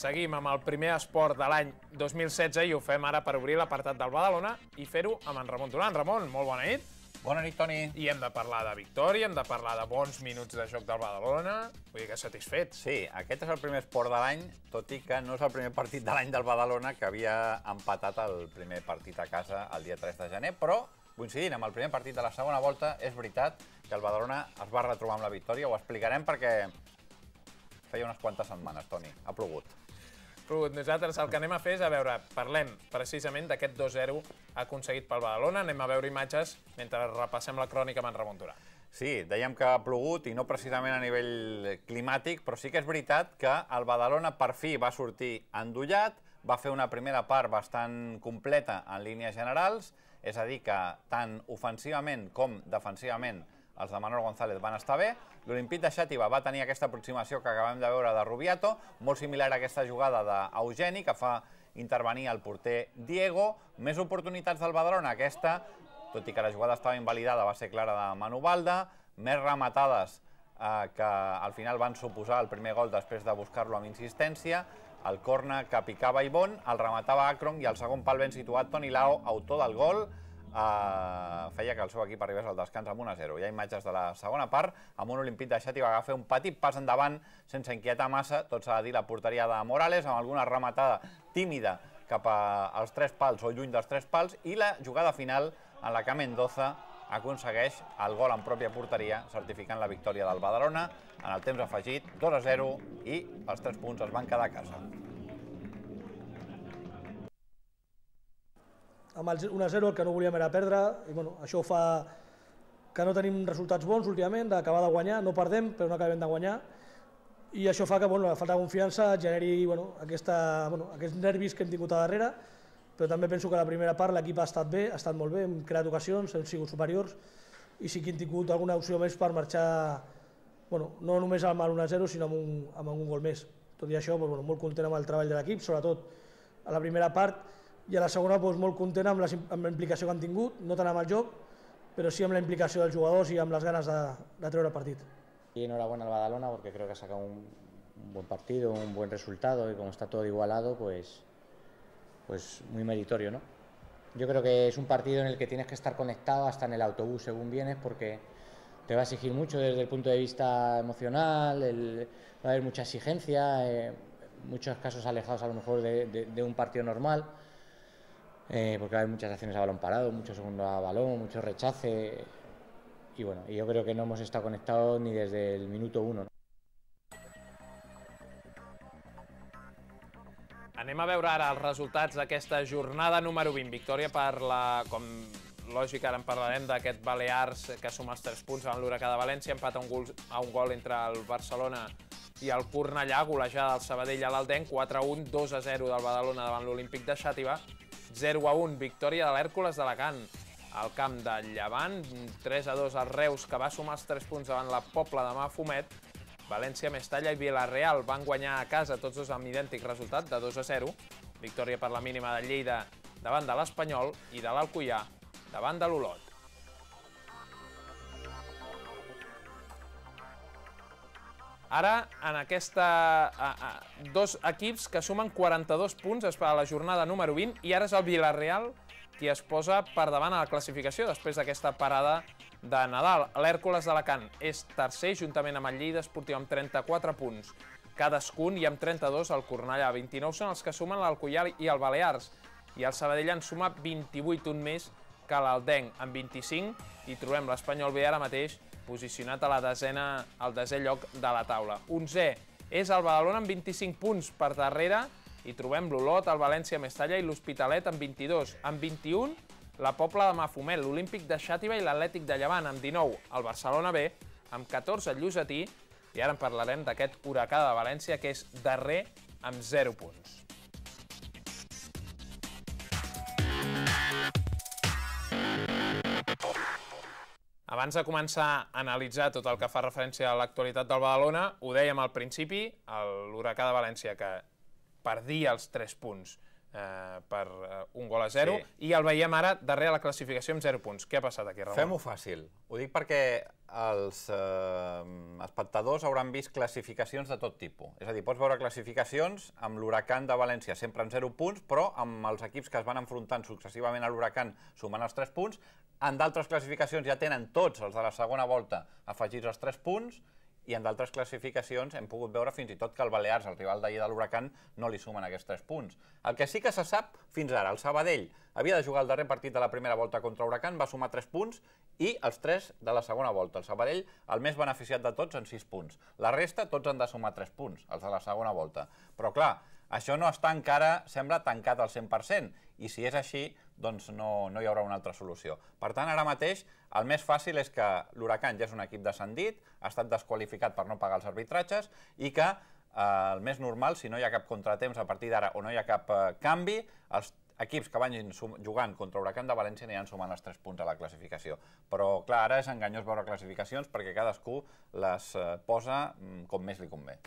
Seguim amb el primer esport de l'any 2016 i ho fem ara per obrir l'apartat del Badalona i fer-ho amb en Ramon Duran. Ramon, molt bona nit. Bona nit, Toni. I hem de parlar de victòria, hem de parlar de bons minuts de joc del Badalona. Vull dir que satisfet. Sí, aquest és el primer esport de l'any, tot i que no és el primer partit de l'any del Badalona, que havia empatat el primer partit a casa el dia 3 de gener, però coincidint amb el primer partit de la segona volta, és veritat que el Badalona es va retrobar amb la victòria. Ho explicarem perquè feia unes quantes setmanes, Toni. Ha plogut. Ruth, nosaltres el que anem a fer és, a veure, parlem precisament d'aquest 2-0 aconseguit pel Badalona. Anem a veure imatges mentre repassem la crònica amb en Ramon Durà. Sí, dèiem que ha plogut, i no precisament a nivell climàtic, però sí que és veritat que el Badalona per fi va sortir endollat, va fer una primera part bastant completa en línies generals, és a dir, que tant ofensivament com defensivament els de Manuel González van estar bé, L'Olimpíada de Xàtiva va tenir aquesta aproximació que acabem de veure de Rubiato, molt similar a aquesta jugada d'Eugeni, que fa intervenir el porter Diego. Més oportunitats del Badalona, aquesta, tot i que la jugada estava invalidada, va ser clara de Manu Balda. Més rematades eh, que al final van suposar el primer gol després de buscar-lo amb insistència el corna que picava Ibon, el rematava Akron i el segon pal ben situat Toni Lao, autor del gol, eh, feia que el seu equip arribés al descans amb 1-0. Hi ha imatges de la segona part, amb un olímpic deixat i va agafar un petit pas endavant sense inquietar massa, tot s'ha de dir la porteria de Morales, amb alguna rematada tímida cap als tres pals o lluny dels tres pals, i la jugada final en la que Mendoza aconsegueix el gol en pròpia porteria, certificant la victòria del Badalona en el temps afegit, 2 a 0, i els tres punts es van quedar a casa. amb el 1-0 el que no volíem era perdre, i bueno, això fa que no tenim resultats bons últimament, d'acabar de guanyar, no perdem, però no acabem de guanyar, i això fa que bueno, la falta de confiança generi bueno, aquesta, bueno, aquests nervis que hem tingut a darrere, però també penso que la primera part l'equip ha estat bé, ha estat molt bé, hem creat ocasions, hem sigut superiors, i sí que hem tingut alguna opció més per marxar, bueno, no només amb l'1-0, sinó amb un, amb un gol més. Tot i això, doncs, bueno, molt content amb el treball de l'equip, sobretot a la primera part, ...y a la segunda pues molt content amb, la implicació que han tingut, no tan amb el joc, ...pero sí amb la implicació del jugador i amb les ganes de, de treure partit. Y enhorabuena al Badalona porque creo que ha sacado un, buen partido, un buen resultado y como está todo igualado, pues, pues muy meritorio, ¿no? Yo creo que es un partido en el que tienes que estar conectado hasta en el autobús según vienes porque te va a exigir mucho desde el punto de vista emocional, va a haber mucha exigencia, eh, muchos casos alejados a lo mejor de, de un partido normal. eh, porque hay muchas acciones a balón parado, mucho segundo a balón, mucho rechace. Y bueno, yo creo que no hemos estado conectados ni desde el minuto uno. ¿no? Anem a veure ara els resultats d'aquesta jornada número 20. Victòria per la, com lògic, ara en parlarem d'aquest Balears que suma els 3 punts davant l'Huracà de València, empat un, gol, a un gol entre el Barcelona i el Cornellà, golejada del Sabadell a l'Alden, 4-1, 2-0 del Badalona davant l'Olímpic de Xàtiva, 0 a 1, victòria de l'Hèrcules d'Alacant. Al camp de Llevant, 3 a 2 al Reus, que va sumar els 3 punts davant la Pobla de Mafumet. València, Mestalla i Villarreal van guanyar a casa tots dos amb idèntic resultat de 2 a 0. Victòria per la mínima de Lleida davant de l'Espanyol i de l'Alcoià davant de l'Olot. Ara, en aquesta, a, a, dos equips que sumen 42 punts a la jornada número 20 i ara és el Villarreal qui es posa per davant a la classificació després d'aquesta parada de Nadal. L'Hèrcules d'Alacant és tercer, juntament amb el Lleida Esportiu, amb 34 punts cadascun, i amb 32 el Cornellà. 29 són els que sumen l'Alcoyà i el Balears, i el Sabadell en suma 28, un més que l'Aldenc, amb 25, i trobem l'Espanyol B ara mateix posicionat a la desena, al desè lloc de la taula. 11 è és el Badalona amb 25 punts per darrere, i trobem l'Olot, el València Mestalla i l'Hospitalet amb 22. Amb 21, la Pobla de Mafumet, l'Olímpic de Xàtiva i l'Atlètic de Llevant amb 19. El Barcelona B amb 14, el Llosatí, i ara en parlarem d'aquest huracà de València que és darrer amb 0 punts. Abans de començar a analitzar tot el que fa referència a l'actualitat del Badalona, ho dèiem al principi, l'huracà de València que perdia els 3 punts eh, per eh, un gol a 0, sí. i el veiem ara darrere la classificació amb 0 punts. Què ha passat aquí, Ramon? Fem-ho fàcil. Ho dic perquè els eh, espectadors hauran vist classificacions de tot tipus. És a dir, pots veure classificacions amb l'huracan de València sempre en 0 punts, però amb els equips que es van enfrontant successivament a l'huracan sumant els 3 punts, en d'altres classificacions ja tenen tots els de la segona volta afegits els 3 punts i en d'altres classificacions hem pogut veure fins i tot que el Balears, el rival d'ahir de l'Huracan, no li sumen aquests 3 punts. El que sí que se sap fins ara, el Sabadell havia de jugar el darrer partit de la primera volta contra Huracan, va sumar 3 punts i els 3 de la segona volta. El Sabadell, el més beneficiat de tots, en 6 punts. La resta, tots han de sumar 3 punts, els de la segona volta. Però clar, això no està encara, sembla, tancat al 100%, i si és així, doncs no, no hi haurà una altra solució. Per tant, ara mateix, el més fàcil és que l'Huracan ja és un equip descendit, ha estat desqualificat per no pagar els arbitratges i que eh, el més normal, si no hi ha cap contratemps a partir d'ara o no hi ha cap eh, canvi, els equips que vagin jugant contra Huracan de València aniran sumant els 3 punts a la classificació. Però, clar, ara és enganyós veure classificacions perquè cadascú les eh, posa mm, com més li convé.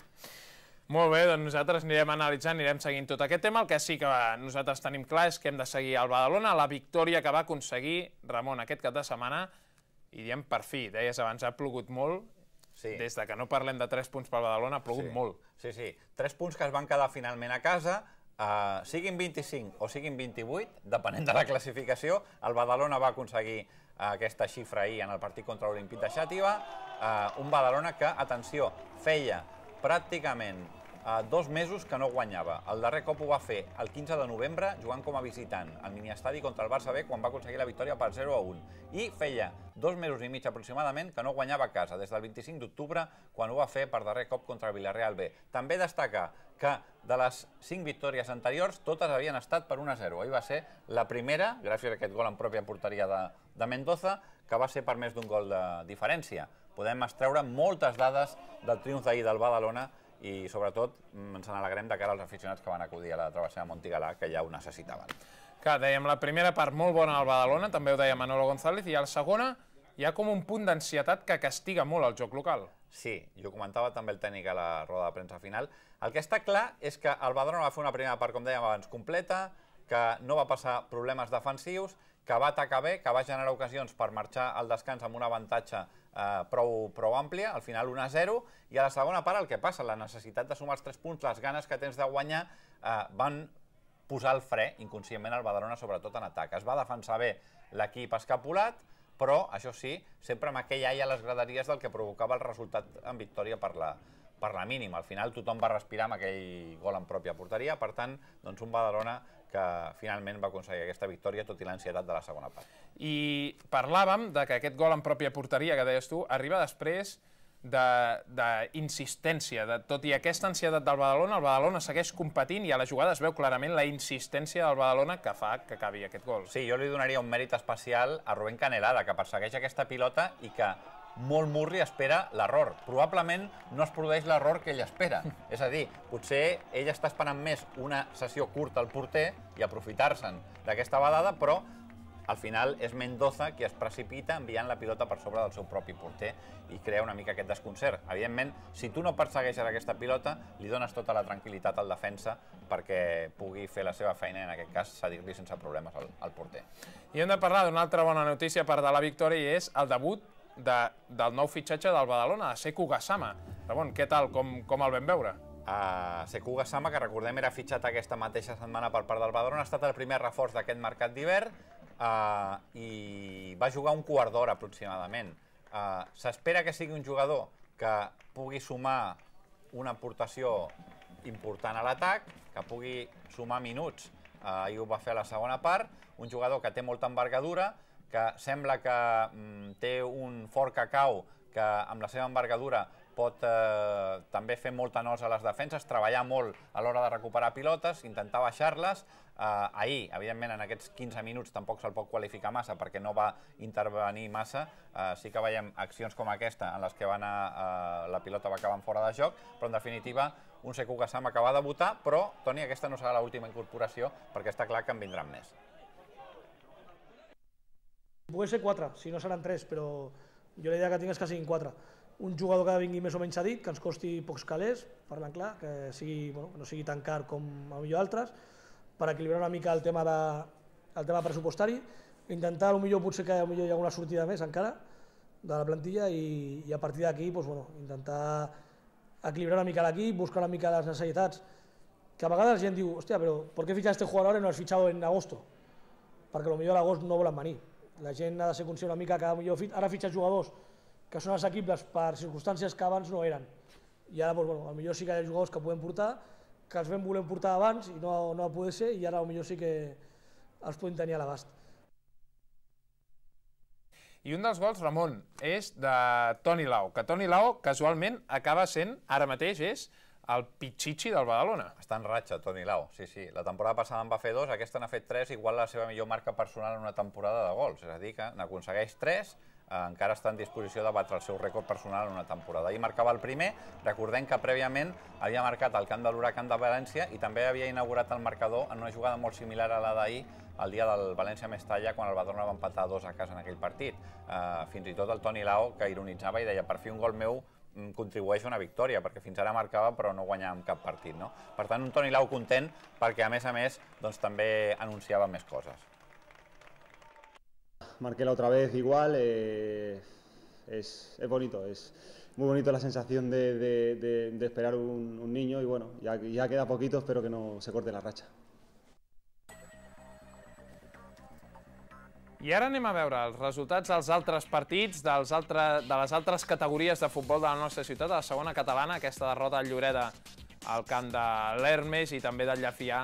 Molt bé, doncs nosaltres anirem analitzant, anirem seguint tot aquest tema. El que sí que nosaltres tenim clar és que hem de seguir al Badalona, la victòria que va aconseguir Ramon aquest cap de setmana, i diem per fi, deies abans, ha plogut molt, sí. des de que no parlem de 3 punts pel Badalona, ha plogut sí. molt. Sí, sí, 3 punts que es van quedar finalment a casa, Uh, siguin 25 o siguin 28, depenent de la classificació, el Badalona va aconseguir uh, aquesta xifra ahir en el partit contra l'Olimpí de Xàtiva, uh, un Badalona que, atenció, feia pràcticament eh, dos mesos que no guanyava. El darrer cop ho va fer el 15 de novembre jugant com a visitant al miniestadi contra el Barça B quan va aconseguir la victòria per 0 a 1. I feia dos mesos i mig aproximadament que no guanyava a casa des del 25 d'octubre quan ho va fer per darrer cop contra el Villarreal B. També destaca que de les 5 victòries anteriors, totes havien estat per 1-0. a Ahir va ser la primera, gràcies a aquest gol en pròpia porteria de, de Mendoza, que va ser per més d'un gol de diferència podem extreure moltes dades del triomf d'ahir del Badalona i sobretot mm, ens n'alegrem de cara als aficionats que van acudir a la travessa de Montigalà, que ja ho necessitaven. Que dèiem, la primera part molt bona al Badalona, també ho deia Manolo González, i a la segona hi ha com un punt d'ansietat que castiga molt el joc local. Sí, jo comentava també el tècnic a la roda de premsa final. El que està clar és que el Badalona va fer una primera part, com dèiem abans, completa, que no va passar problemes defensius, que va atacar bé, que va generar ocasions per marxar al descans amb un avantatge eh, prou, prou àmplia, al final 1-0, i a la segona part el que passa, la necessitat de sumar els 3 punts, les ganes que tens de guanyar, eh, van posar el fre inconscientment al Badalona, sobretot en atac. Es va defensar bé l'equip escapulat, però, això sí, sempre amb aquell aia a les graderies del que provocava el resultat en victòria per la, per la mínima. Al final tothom va respirar amb aquell gol en pròpia porteria, per tant, doncs un Badalona que finalment va aconseguir aquesta victòria, tot i l'ansietat de la segona part. I parlàvem de que aquest gol en pròpia porteria, que deies tu, arriba després d'insistència. De, de, tot i aquesta ansietat del Badalona, el Badalona segueix competint i a la jugada es veu clarament la insistència del Badalona que fa que acabi aquest gol. Sí, jo li donaria un mèrit especial a Rubén Canelada, que persegueix aquesta pilota i que molt murri espera l'error. Probablement no es produeix l'error que ell espera. És a dir, potser ell està esperant més una sessió curta al porter i aprofitar-se'n d'aquesta badada, però al final és Mendoza qui es precipita enviant la pilota per sobre del seu propi porter i crea una mica aquest desconcert. Evidentment, si tu no persegueixes aquesta pilota, li dones tota la tranquil·litat al defensa perquè pugui fer la seva feina, i en aquest cas, cedir-li sense problemes al, al porter. I hem de parlar d'una altra bona notícia per de la victòria i és el debut de, del nou fitxatge del Badalona, de Seku Gassama. Ramon, què tal? Com, com el vam veure? Uh, Sekou Gassama, que recordem era fitxat aquesta mateixa setmana per part del Badalona, ha estat el primer reforç d'aquest mercat d'hivern uh, i va jugar un quart d'hora aproximadament. Uh, S'espera que sigui un jugador que pugui sumar una aportació important a l'atac, que pugui sumar minuts, eh, ahir ho va fer a la segona part, un jugador que té molta envergadura, que sembla que mm, té un fort cacau que amb la seva envergadura pot eh, també fer molta nos a les defenses, treballar molt a l'hora de recuperar pilotes, intentar baixar-les. Eh, ahir, evidentment, en aquests 15 minuts tampoc se'l pot qualificar massa perquè no va intervenir massa. Eh, sí que veiem accions com aquesta en les que va anar, eh, la pilota va acabar fora de joc, però en definitiva un Sekou Gassam acaba de votar, però, Toni, aquesta no serà l'última incorporació perquè està clar que en vindran més. Poder ser quatre, si no seran tres, però jo la idea que tinc és que siguin quatre. Un jugador que vingui més o menys cedit, que ens costi pocs calés, parlant clar, que sigui, bueno, no sigui tan car com a millor altres, per equilibrar una mica el tema, de, el tema pressupostari, intentar millor potser que millor hi ha una sortida més encara de la plantilla i, i a partir d'aquí doncs, bueno, intentar equilibrar una mica l'equip, buscar una mica les necessitats, que a vegades la gent diu, hòstia, però per què fitxar este jugador i no has fitxat en agosto? Perquè millor a l'agost no volen venir la gent ha de ser conscient una mica que millor fit, ara fitxa jugadors que són assequibles per circumstàncies que abans no eren. I ara, doncs, bueno, millor sí que hi ha jugadors que podem portar, que els vam voler portar abans i no, no va poder ser, i ara millor sí que els podem tenir a l'abast. I un dels gols, Ramon, és de Toni Lau, que Toni Lau casualment acaba sent, ara mateix és, el Pichichi del Badalona. Està en ratxa, Toni Lau, sí, sí. La temporada passada en va fer dos, aquesta n'ha fet tres, igual la seva millor marca personal en una temporada de gols. És a dir, que n'aconsegueix tres, eh, encara està en disposició de batre el seu rècord personal en una temporada. Ahir marcava el primer, recordem que prèviament havia marcat el camp de l'Huracan de València i també havia inaugurat el marcador en una jugada molt similar a la d'ahir el dia del València-Mestalla, quan el Badalona va empatar dos a casa en aquell partit. Eh, fins i tot el Toni Lao, que ironitzava i deia per fi un gol meu Mm, contribueix a una victoria, porque fins ara marcava però no guanyava cap partit. No? Per tant, un Toni Lau content perquè, a mes a mes, doncs, también anunciaban més coses. Marqué la otra vez igual, eh, es, bonito, es muy bonito la sensación de, esperar un, un, niño y bueno, ya, ya queda poquito, espero que no se corte la racha. I ara anem a veure els resultats dels altres partits, dels altre, de les altres categories de futbol de la nostra ciutat, de la segona catalana, aquesta derrota al Lloreda al camp de l'Hermes i també del Llafià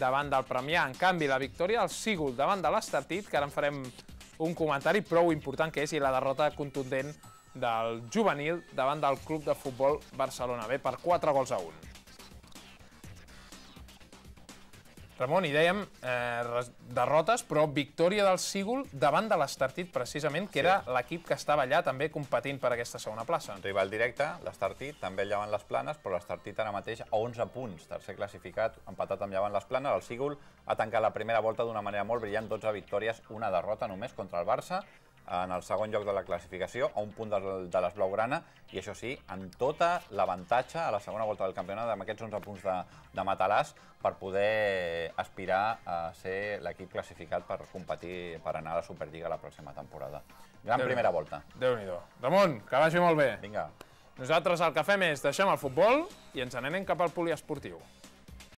davant del Premià. En canvi, la victòria del Sígol davant de l'Estartit, que ara en farem un comentari prou important que és, i la derrota contundent del juvenil davant del Club de Futbol Barcelona. Bé, per 4 gols a 1. Ramon, i dèiem eh, derrotes, però victòria del Sígol davant de l'Estartit, precisament, que sí. era l'equip que estava allà també competint per aquesta segona plaça. Rival directe, l'Estartit, també allà van les Planes, però l'Estartit ara mateix a 11 punts, tercer classificat, empatat amb llavant les Planes. El Sígol ha tancat la primera volta d'una manera molt brillant, 12 victòries, una derrota només contra el Barça, en el segon lloc de la classificació, a un punt de, de les Blaugrana, i això sí, amb tota l'avantatge a la segona volta del campionat, amb aquests 11 punts de, de Matalàs, per poder aspirar a ser l'equip classificat per competir, per anar a la Superliga la pròxima temporada. Gran Déu primera volta. Déu-n'hi-do. Ramon, que vagi molt bé. Vinga. Nosaltres el que fem és deixem el futbol i ens anem cap al poliesportiu.